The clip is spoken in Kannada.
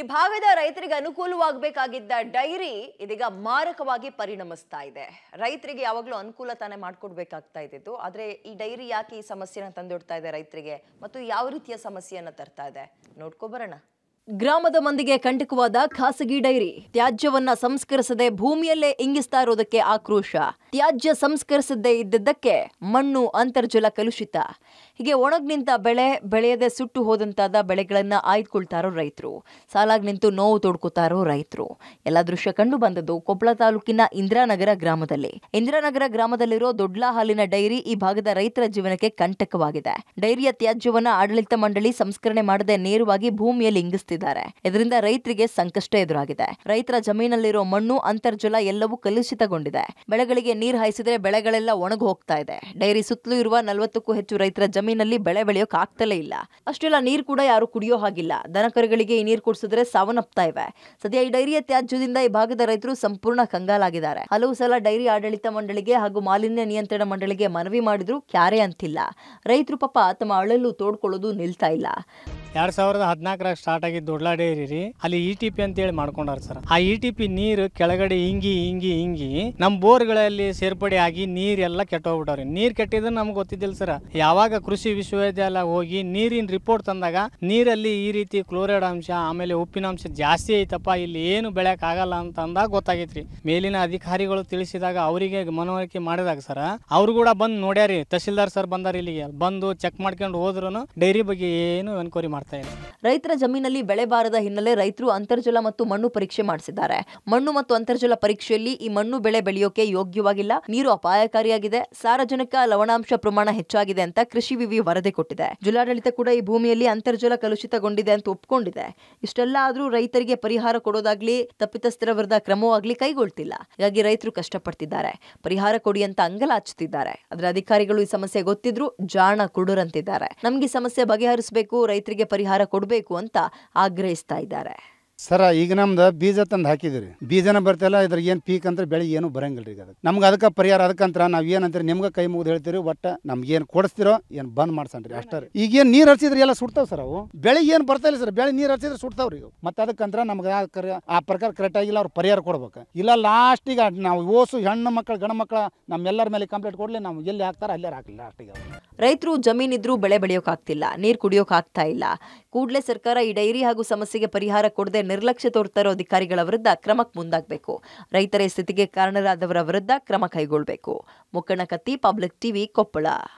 ಈ ಭಾಗದ ರೈತರಿಗೆ ಅನುಕೂಲವಾಗಬೇಕಾಗಿದ್ದ ಡೈರಿ ಇದೀಗ ಮಾರಕವಾಗಿ ಪರಿಣಮಿಸ್ತಾ ಇದೆ ರೈತರಿಗೆ ಯಾವಾಗಲೂ ಅನುಕೂಲ ತಾನೇ ಮಾಡಿಕೊಡ್ಬೇಕಾಗ್ತಾ ಇದ್ದಿದ್ದು ಆದರೆ ಈ ಡೈರಿ ಯಾಕೆ ಈ ಸಮಸ್ಯೆನ ತಂದೊಡ್ತಾ ಇದೆ ರೈತರಿಗೆ ಮತ್ತು ಯಾವ ರೀತಿಯ ಸಮಸ್ಯೆಯನ್ನು ತರ್ತಾ ಇದೆ ನೋಡ್ಕೊಬರೋಣ ಗ್ರಾಮದ ಮಂದಿಗೆ ಕಂಟಕವಾದ ಖಾಸಗಿ ಡೈರಿ ತ್ಯಾಜ್ಯವನ್ನ ಸಂಸ್ಕರಿಸದೆ ಭೂಮಿಯಲ್ಲೇ ಇಂಗಿಸ್ತಾ ಇರೋದಕ್ಕೆ ಆಕ್ರೋಶ ತ್ಯಾಜ್ಯ ಸಂಸ್ಕರಿಸದೇ ಇದ್ದದ್ದಕ್ಕೆ ಮಣ್ಣು ಅಂತರ್ಜಲ ಕಲುಷಿತ ಹೀಗೆ ಒಣಗ್ ನಿಂತ ಬೆಳೆ ಬೆಳೆಯದೆ ಸುಟ್ಟು ಹೋದಂತಾದ ಬೆಳೆಗಳನ್ನ ಆಯ್ದುಕೊಳ್ತಾರೋ ರೈತರು ಸಾಲಾಗಿ ನಿಂತು ನೋವು ತೊಡ್ಕೊತಾರೋ ರೈತರು ಎಲ್ಲ ದೃಶ್ಯ ಕಂಡು ಬಂದದ್ದು ಕೊಪ್ಪಳ ತಾಲೂಕಿನ ಇಂದಿರಾನಗರ ಗ್ರಾಮದಲ್ಲಿ ಇಂದಿರಾನಗರ ಗ್ರಾಮದಲ್ಲಿರೋ ದೊಡ್ಲಾ ಹಾಲಿನ ಡೈರಿ ಈ ಭಾಗದ ರೈತರ ಜೀವನಕ್ಕೆ ಕಂಟಕವಾಗಿದೆ ಡೈರಿಯ ತ್ಯಾಜ್ಯವನ್ನ ಆಡಳಿತ ಮಂಡಳಿ ಸಂಸ್ಕರಣೆ ಮಾಡದೆ ನೇರವಾಗಿ ಭೂಮಿಯಲ್ಲಿ ಇಂಗಿಸ್ತಿದ್ದಾರೆ ಇದರಿಂದ ರೈತರಿಗೆ ಸಂಕಷ್ಟ ಎದುರಾಗಿದೆ ರೈತರ ಜಮೀನಲ್ಲಿರೋ ಮಣ್ಣು ಅಂತರ್ಜಲ ಎಲ್ಲವೂ ಕಲುಷಿತಗೊಂಡಿದೆ ಬೆಳೆಗಳಿಗೆ ನೀರು ಹಾಯಿಸಿದ್ರೆ ಬೆಳೆಗಳೆಲ್ಲ ಒಣಗಿ ಹೋಗ್ತಾ ಇದೆ ಡೈರಿ ಸುತ್ತಲೂ ಇರುವ ನಲವತ್ತಕ್ಕೂ ಹೆಚ್ಚು ರೈತರ ಜಮೀನಲ್ಲಿ ಬೆಳೆ ಬೆಳೆಯೋಕೆ ಆಗ್ತಲೇ ಇಲ್ಲ ಅಷ್ಟೆಲ್ಲ ನೀರು ಕೂಡ ಯಾರು ಕುಡಿಯೋ ಹಾಗಿಲ್ಲ ದನಕರುಗಳಿಗೆ ಈ ನೀರು ಕುಡಿಸಿದ್ರೆ ಸಾವನ್ನಪ್ತಾ ಇವೆ ಸದ್ಯ ಈ ಡೈರಿಯ ತ್ಯಾಜ್ಯದಿಂದ ಈ ಭಾಗದ ರೈತರು ಸಂಪೂರ್ಣ ಕಂಗಾಲಾಗಿದ್ದಾರೆ ಹಲವು ಸಲ ಡೈರಿ ಆಡಳಿತ ಮಂಡಳಿಗೆ ಹಾಗೂ ಮಾಲಿನ್ಯ ನಿಯಂತ್ರಣ ಮಂಡಳಿಗೆ ಮನವಿ ಮಾಡಿದ್ರು ಕ್ಯಾರೆ ಅಂತಿಲ್ಲ ರೈತರು ಪಾಪ ತಮ್ಮ ಅಳಲು ತೋಡ್ಕೊಳ್ಳೋದು ನಿಲ್ತಾ ಇಲ್ಲ ಎರಡ್ ಸಾವಿರದ ಹದಿನಾಲ್ಕರಾಗ ಸ್ಟಾರ್ಟ್ ಆಗಿದ್ದು ದೊಡ್ಡ ಡೈರಿ ರೀ ಅಲ್ಲಿ ಇ ಟಿ ಪಿ ಅಂತೇಳಿ ಮಾಡ್ಕೊಂಡಾರ ಸರ್ ಆ ಇ e ಟಿ ಪಿ ನೀರು ಕೆಳಗಡೆ ಹಿಂಗಿ ಹಿಂಗಿ ಹಿಂಗಿ ನಮ್ಮ ಬೋರ್ಗಳಲ್ಲಿ ಸೇರ್ಪಡೆ ಆಗಿ ನೀರೆಲ್ಲ ಕೆಟ್ಟೋಗ್ಬಿಟ್ಟವ್ರಿ ನೀರು ಕೆಟ್ಟಿದ್ರೆ ನಮ್ಗೆ ಗೊತ್ತಿದ್ದಿಲ್ಲ ಸರ್ ಯಾವಾಗ ಕೃಷಿ ವಿಶ್ವವಿದ್ಯಾಲಯ ಹೋಗಿ ನೀರಿನ ರಿಪೋರ್ಟ್ ತಂದಾಗ ನೀರಲ್ಲಿ ಈ ರೀತಿ ಕ್ಲೋರೈಡ್ ಅಂಶ ಆಮೇಲೆ ಉಪ್ಪಿನ ಅಂಶ ಜಾಸ್ತಿ ಐತಪ್ಪ ಇಲ್ಲಿ ಏನು ಬೆಳೆಯಕ್ ಆಗಲ್ಲ ಅಂತ ಅಂದಾಗ ಗೊತ್ತಾಗೈತ್ರಿ ಮೇಲಿನ ಅಧಿಕಾರಿಗಳು ತಿಳಿಸಿದಾಗ ಅವರಿಗೆ ಮನವರಿಕೆ ಮಾಡಿದಾಗ ಸರ್ ಅವ್ರು ಕೂಡ ಬಂದು ನೋಡ್ಯಾರಿ ತಹಸೀಲ್ದಾರ್ ಸರ್ ಬಂದಾರ ಇಲ್ಲಿಗೆ ಬಂದು ಚೆಕ್ ಮಾಡ್ಕೊಂಡು ಹೋದ್ರು ಡೈರಿ ಬಗ್ಗೆ ಏನು ಎನ್ಕ್ವೈರಿ ಮಾಡ್ತಾರೆ ಮಾಡ್ತಾ ರೈತರ ಜಮೀನಲ್ಲಿ ಬೆಳೆ ಬಾರದ ಹಿನ್ನೆಲೆ ರೈತರು ಅಂತರ್ಜಲ ಮತ್ತು ಮಣ್ಣು ಪರೀಕ್ಷೆ ಮಾಡಿಸಿದ್ದಾರೆ ಮಣ್ಣು ಮತ್ತು ಅಂತರ್ಜಲ ಪರೀಕ್ಷೆಯಲ್ಲಿ ಈ ಮಣ್ಣು ಬೆಳೆ ಬೆಳೆಯೋಕೆ ಯೋಗ್ಯವಾಗಿಲ್ಲ ನೀರು ಅಪಾಯಕಾರಿಯಾಗಿದೆ ಸಾರಜನಕ ಲವಣಾಂಶ ಪ್ರಮಾಣ ಹೆಚ್ಚಾಗಿದೆ ಅಂತ ಕೃಷಿ ವಿವಿ ವರದಿ ಕೊಟ್ಟಿದೆ ಜಿಲ್ಲಾಡಳಿತ ಕೂಡ ಈ ಭೂಮಿಯಲ್ಲಿ ಅಂತರ್ಜಲ ಕಲುಷಿತಗೊಂಡಿದೆ ಅಂತ ಒಪ್ಕೊಂಡಿದೆ ಇಷ್ಟೆಲ್ಲ ಆದರೂ ರೈತರಿಗೆ ಪರಿಹಾರ ಕೊಡೋದಾಗ್ಲಿ ತಪ್ಪಿತಸ್ಥರ ವಿರುದ್ಧ ಕ್ರಮವಾಗ್ಲಿ ಕೈಗೊಳ್ತಿಲ್ಲ ಹೀಗಾಗಿ ರೈತರು ಕಷ್ಟಪಡ್ತಿದ್ದಾರೆ ಪರಿಹಾರ ಕೊಡಿ ಅಂತ ಅಂಗಲಾಚುತ್ತಿದ್ದಾರೆ ಅದರ ಅಧಿಕಾರಿಗಳು ಈ ಸಮಸ್ಯೆ ಗೊತ್ತಿದ್ರು ಜಾಣ ಕುಡುರಂತಿದ್ದಾರೆ ನಮ್ಗೆ ಸಮಸ್ಯೆ ಬಗೆಹರಿಸಬೇಕು ರೈತರಿಗೆ ಪರಿಹಾರ ಕೊಡಬೇಕು ಅಂತ ಆಗ್ರಹಿಸ್ತಾ ಇದ್ದಾರೆ ಸರ ಈಗ ನಮ್ದು ಬೀಜ ತಂದು ಹಾಕಿದಿರಿ ಬೀಜನ ಬರ್ತಲ್ಲ ಇದ್ರಾಗ ಏನು ಪೀಕ್ ಅಂದ್ರೆ ಬೆಳೆ ಏನು ಬರಂಗಿಲ್ಲ ರೀ ಅದಕ್ಕೆ ನಮ್ಗೆ ಅದಕ್ಕೆ ಪರಿಹಾರ ಅದಕ್ಕಂತ ನಾವು ಏನಂತೀರಿ ನಿಮ್ಗೆ ಕೈ ಮುಗಿದು ಹೇಳ್ತೀರಿ ಒಟ್ಟ ನಮ್ಗೆ ಏನು ಕೊಡಿಸ್ತಿರೋ ಏನು ಬಂದ್ ಮಾಡ್ಸಣ್ರಿ ಅಷ್ಟೇ ಈಗ ಈಗೇನು ನೀರು ಹರಿಸಿದ್ರಿ ಎಲ್ಲ ಸುಡ್ತಾವ್ ಸರ್ ಅವು ಬೆಳೆ ಏನು ಬರ್ತಾಯಿಲ್ಲ ಸರ್ ಬೆಳೆ ನೀರು ಹರಿಸಿದ್ರೆ ಸುಡ್ತಾವ್ ರೀ ಮತ್ತೆ ಅದಕ್ಕಂತ್ರ ನಮ್ಗೆ ಆ ಪ್ರಕಾರ ಕರೆಕ್ಟ್ ಆಗಿಲ್ಲ ಅವ್ರು ಪರಿಹಾರ ಕೊಡ್ಬೇಕು ಇಲ್ಲ ಲಾಸ್ಟಿಗೆ ನಾವು ಓಸು ಹೆಣ್ಣು ಮಕ್ಕಳು ಗಣ ಮಕ್ಕಳ ನಮ್ಮೆಲ್ಲರ ಮೇಲೆ ಕಂಪ್ಲೇಂಟ್ ಕೊಡ್ಲಿ ನಾವು ಎಲ್ಲಿ ಹಾಕ್ತಾರ ಅಲ್ಲೇ ಹಾಕಲಿ ಲಾಸ್ಟಿಗೆ ರೈತರು ಜಮೀನಿದ್ರೂ ಬೆಳೆ ಬೆಳೆಯೋಕ್ಕಾಗ್ತಿಲ್ಲ ನೀರು ಕುಡಿಯೋಕ್ಕಾಗ್ತಾ ಇಲ್ಲ ಕೂಡಲೇ ಸರ್ಕಾರ ಈ ಡೈರಿ ಹಾಗೂ ಸಮಸ್ಯೆಗೆ ಪರಿಹಾರ ಕೊಡದೆ ನಿರ್ಲಕ್ಷ್ಯ ತೋರ್ತಾ ಅಧಿಕಾರಿಗಳ ವಿರುದ್ಧ ಕ್ರಮಕ್ಕೆ ಮುಂದಾಗಬೇಕು ರೈತರ ಸ್ಥಿತಿಗೆ ಕಾರಣರಾದವರ ವಿರುದ್ಧ ಕ್ರಮ ಕೈಗೊಳ್ಳಬೇಕು ಮುಕ್ಕಣಕತ್ತಿ ಕತ್ತಿ ಪಬ್ಲಿಕ್ ಟಿವಿ ಕೊಪ್ಪಳ